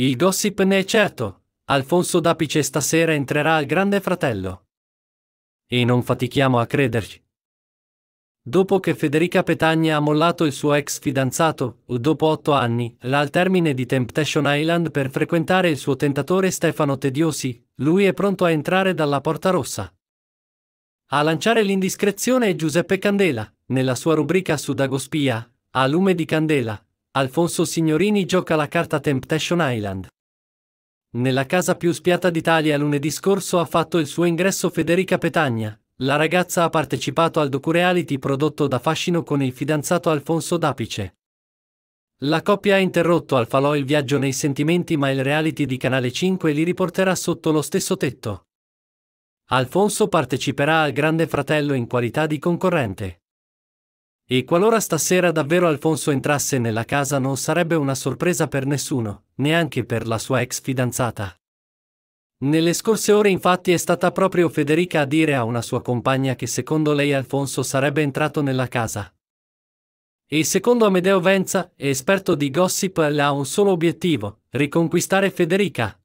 Il gossip ne è certo. Alfonso Dapice stasera entrerà al Grande Fratello. E non fatichiamo a crederci. Dopo che Federica Petagna ha mollato il suo ex fidanzato, dopo otto anni, là al termine di Temptation Island per frequentare il suo tentatore Stefano Tediosi, lui è pronto a entrare dalla Porta Rossa. A lanciare l'indiscrezione è Giuseppe Candela, nella sua rubrica su Dagospia, a lume di candela, Alfonso Signorini gioca la carta Temptation Island. Nella casa più spiata d'Italia lunedì scorso ha fatto il suo ingresso Federica Petagna. La ragazza ha partecipato al docu-reality prodotto da Fascino con il fidanzato Alfonso Dapice. La coppia ha interrotto al falò il viaggio nei sentimenti ma il reality di Canale 5 li riporterà sotto lo stesso tetto. Alfonso parteciperà al Grande Fratello in qualità di concorrente. E qualora stasera davvero Alfonso entrasse nella casa non sarebbe una sorpresa per nessuno, neanche per la sua ex fidanzata. Nelle scorse ore infatti è stata proprio Federica a dire a una sua compagna che secondo lei Alfonso sarebbe entrato nella casa. E secondo Amedeo Venza, esperto di gossip, ha un solo obiettivo, riconquistare Federica.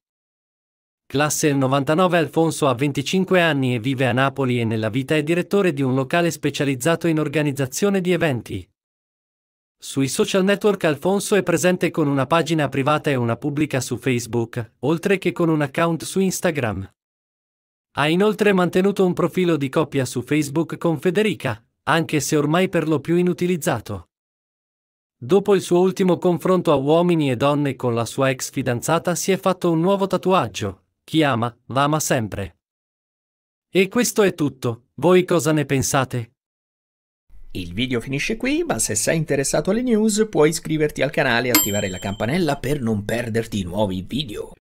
Classe 99 Alfonso ha 25 anni e vive a Napoli e nella vita è direttore di un locale specializzato in organizzazione di eventi. Sui social network Alfonso è presente con una pagina privata e una pubblica su Facebook, oltre che con un account su Instagram. Ha inoltre mantenuto un profilo di coppia su Facebook con Federica, anche se ormai per lo più inutilizzato. Dopo il suo ultimo confronto a uomini e donne con la sua ex fidanzata si è fatto un nuovo tatuaggio, chi ama, l'ama sempre. E questo è tutto. Voi cosa ne pensate? Il video finisce qui, ma se sei interessato alle news puoi iscriverti al canale e attivare la campanella per non perderti nuovi video.